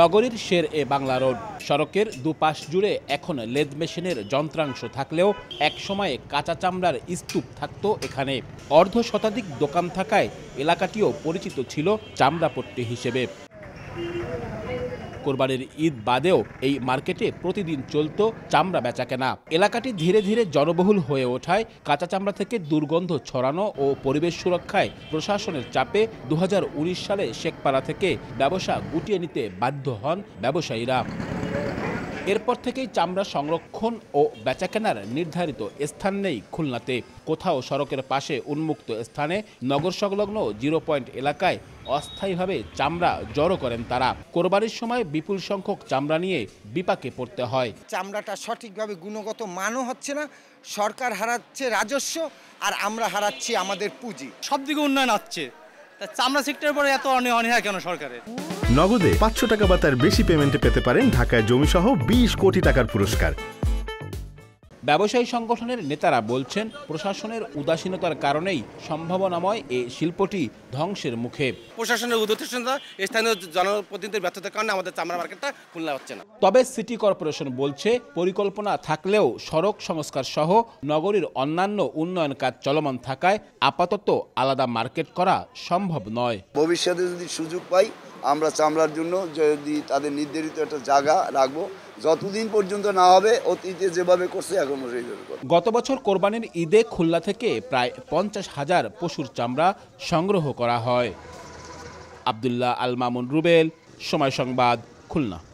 নগরীর শের এ বাংলা রোড সড়কের দুপাশ জুড়ে এখন লেদ মেশিনের যন্ত্রাংশ থাকলেও একসময়ে কাঁচা চামড়ার স্তূপ থাকত এখানে অর্ধ শতাধিক দোকান থাকায় এলাকাটিও পরিচিত ছিল চামড়াপট্টি হিসেবে কোরবানির ঈদ বাদেও এই মার্কেটে প্রতিদিন চলত চামড়া বেচাকেনা এলাকাটি ধীরে ধীরে জনবহুল হয়ে ওঠায় কাঁচা চামড়া থেকে দুর্গন্ধ ছড়ানো ও পরিবেশ সুরক্ষায় প্রশাসনের চাপে দু সালে শেখপাড়া থেকে ব্যবসা গুটিয়ে নিতে বাধ্য হন ব্যবসায়ীরা এরপর থেকেই চামড়া সংরক্ষণ ও বেচাকেনার নির্ধারিত স্থান নেই খুলনাতে কোথাও সড়কের পাশে উন্মুক্ত স্থানে নগর সংলগ্ন জিরো পয়েন্ট এলাকায় অস্থায়ীভাবে চামড়া জড়ো করেন তারা কোরবানির সময় বিপুল সংখ্যক চামড়া নিয়ে বিপাকে পড়তে হয় চামড়াটা সঠিকভাবে গুণগত মানও হচ্ছে না সরকার হারাচ্ছে রাজস্ব আর আমরা হারাচ্ছি আমাদের পুঁজি সবদিকে উন্নয়ন হচ্ছে চামড়া সেক্টরের পরে এত অনীহা কেন সরকারের নগদে পাঁচশো টাকা বা তার বেশি পেমেন্টে পেতে পারেন ঢাকায় জমিসহ বিশ কোটি টাকার পুরস্কার ব্যবসায়ী সংগঠনের নেতারা বলছেন প্রশাসনের উদাসীনতার কারণেই সম্ভাবনাময় এ শিল্পটি ধ্বংসের মুখে প্রশাসনের উদাসীনতা স্থানীয় জনপ্রতিনিধির ব্যর্থতার কারণে আমাদের চামড়া মার্কেটটা খুলনা হচ্ছে না তবে সিটি কর্পোরেশন বলছে পরিকল্পনা থাকলেও সড়ক সংস্কার সহ নগরীর অন্যান্য উন্নয়ন কাজ চলমান থাকায় আপাতত আলাদা মার্কেট করা সম্ভব নয় ভবিষ্যতে যদি সুযোগ পাই আমরা চামড়ার জন্য যদি তাদের নির্ধারিত একটা জায়গা রাখবো যতদিন পর্যন্ত না হবে অতীতে যেভাবে করছে এখনও সেইভাবে গত বছর কোরবানির ঈদে খুলনা থেকে প্রায় পঞ্চাশ হাজার পশুর চামড়া সংগ্রহ করা হয় আবদুল্লাহ আলমামুন রুবেল সময় সংবাদ খুলনা